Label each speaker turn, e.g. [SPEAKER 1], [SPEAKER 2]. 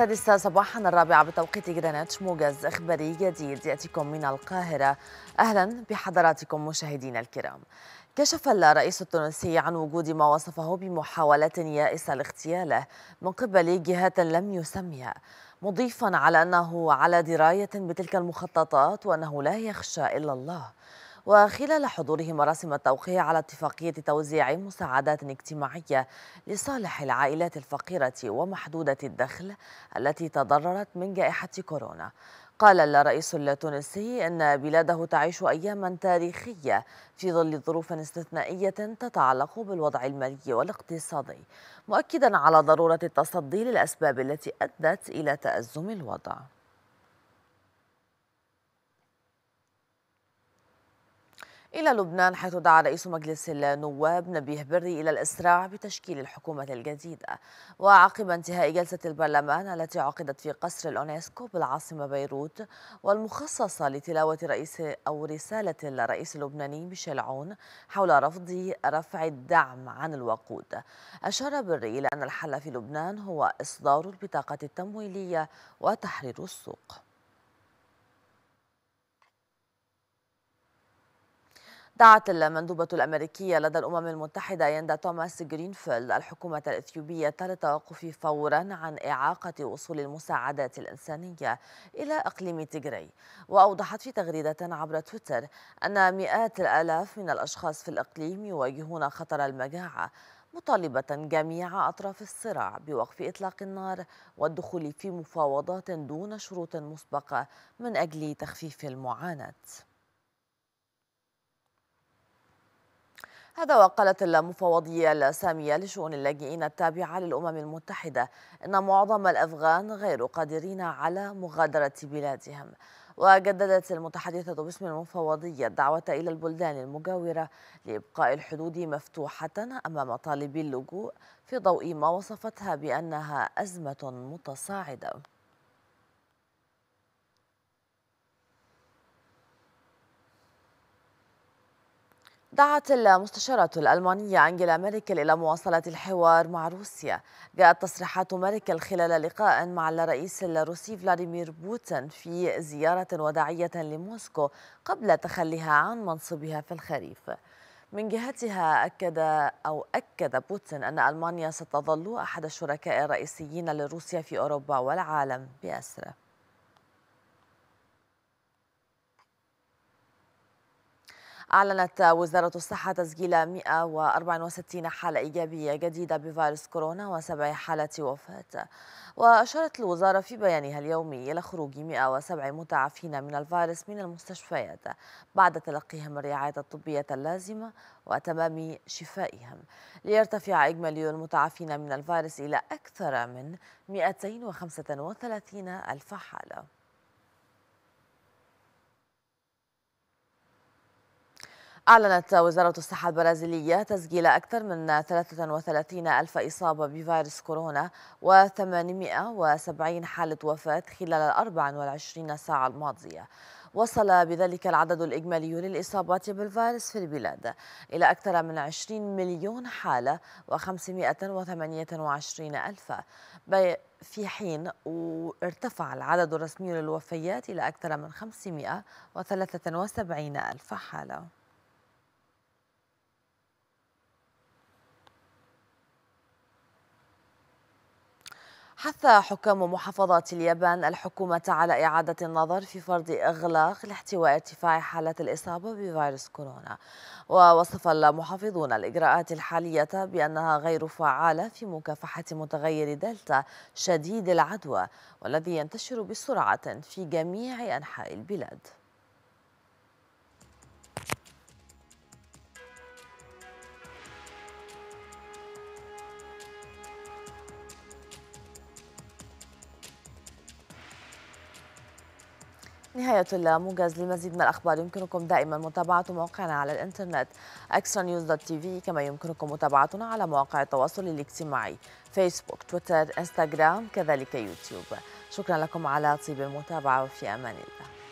[SPEAKER 1] السادسة صباحا الرابعة بتوقيت غرينتش موجز إخباري جديد يأتيكم من القاهرة أهلا بحضراتكم مشاهدينا الكرام كشف الرئيس التونسي عن وجود ما وصفه بمحاولة يائسة لاغتياله من قبل جهات لم يسميها مضيفا على أنه على دراية بتلك المخططات وأنه لا يخشى إلا الله وخلال حضوره مراسم التوقيع على اتفاقية توزيع مساعدات اجتماعية لصالح العائلات الفقيرة ومحدودة الدخل التي تضررت من جائحة كورونا قال الرئيس التونسي أن بلاده تعيش أياما تاريخية في ظل ظروف استثنائية تتعلق بالوضع المالي والاقتصادي مؤكدا على ضرورة التصدي للأسباب التي أدت إلى تأزم الوضع إلى لبنان حيث دعا رئيس مجلس النواب نبيه بري إلى الإسراع بتشكيل الحكومة الجديدة وعقب انتهاء جلسة البرلمان التي عقدت في قصر اليونسكو بالعاصمة بيروت والمخصصة لتلاوة رئيس أو رسالة الرئيس اللبناني ميشيل عون حول رفض رفع الدعم عن الوقود أشار بري إلى أن الحل في لبنان هو إصدار البطاقة التمويلية وتحرير السوق دعت المندوبة الأمريكية لدى الأمم المتحدة يندا توماس جرينفيلد الحكومة الإثيوبية للتوقف فورا عن إعاقة وصول المساعدات الإنسانية إلى إقليم تجري وأوضحت في تغريدة عبر تويتر أن مئات الآلاف من الأشخاص في الإقليم يواجهون خطر المجاعة مطالبة جميع أطراف الصراع بوقف إطلاق النار والدخول في مفاوضات دون شروط مسبقة من أجل تخفيف المعاناة هذا وقالت المفوضية السامية لشؤون اللاجئين التابعة للأمم المتحدة إن معظم الأفغان غير قادرين على مغادرة بلادهم وجددت المتحدثة باسم المفوضية الدعوة إلى البلدان المجاورة لإبقاء الحدود مفتوحة أمام طالبي اللجوء في ضوء ما وصفتها بأنها أزمة متصاعدة دعت المستشارة الألمانية أنجيلا ميركل إلى مواصلة الحوار مع روسيا جاءت تصريحات ميركل خلال لقاء مع الرئيس الروسي فلاديمير بوتين في زيارة وداعية لموسكو قبل تخليها عن منصبها في الخريف من جهتها أكد أو أكد بوتين أن ألمانيا ستظل أحد الشركاء الرئيسيين لروسيا في أوروبا والعالم بأسره أعلنت وزارة الصحة تسجيل 164 حالة إيجابية جديدة بفيروس كورونا وسبع حالات وفاة وأشارت الوزارة في بيانها اليومي إلى خروج 107 متعافين من الفيروس من المستشفيات بعد تلقيهم الرعاية الطبية اللازمة وتمام شفائهم ليرتفع إجمالي المتعافين من الفيروس إلى أكثر من 235 ألف حالة أعلنت وزارة الصحة البرازيلية تسجيل أكثر من 33 ألف إصابة بفيروس كورونا و870 حالة وفاة خلال ال 24 ساعة الماضية وصل بذلك العدد الإجمالي للإصابات بالفيروس في البلاد إلى أكثر من 20 مليون حالة و528 ألف في حين ارتفع العدد الرسمي للوفيات إلى أكثر من 573 ألف حالة حث حكام محافظات اليابان الحكومة على إعادة النظر في فرض إغلاق لاحتواء ارتفاع حالة الإصابة بفيروس كورونا ووصف المحافظون الإجراءات الحالية بأنها غير فعالة في مكافحة متغير دلتا شديد العدوى والذي ينتشر بسرعة في جميع أنحاء البلاد نهاية الموجز لمزيد من الأخبار يمكنكم دائما متابعة موقعنا على الإنترنت extranews.tv كما يمكنكم متابعتنا على مواقع التواصل الاجتماعي فيسبوك تويتر انستغرام كذلك يوتيوب شكرا لكم على طيب المتابعة وفي أمان الله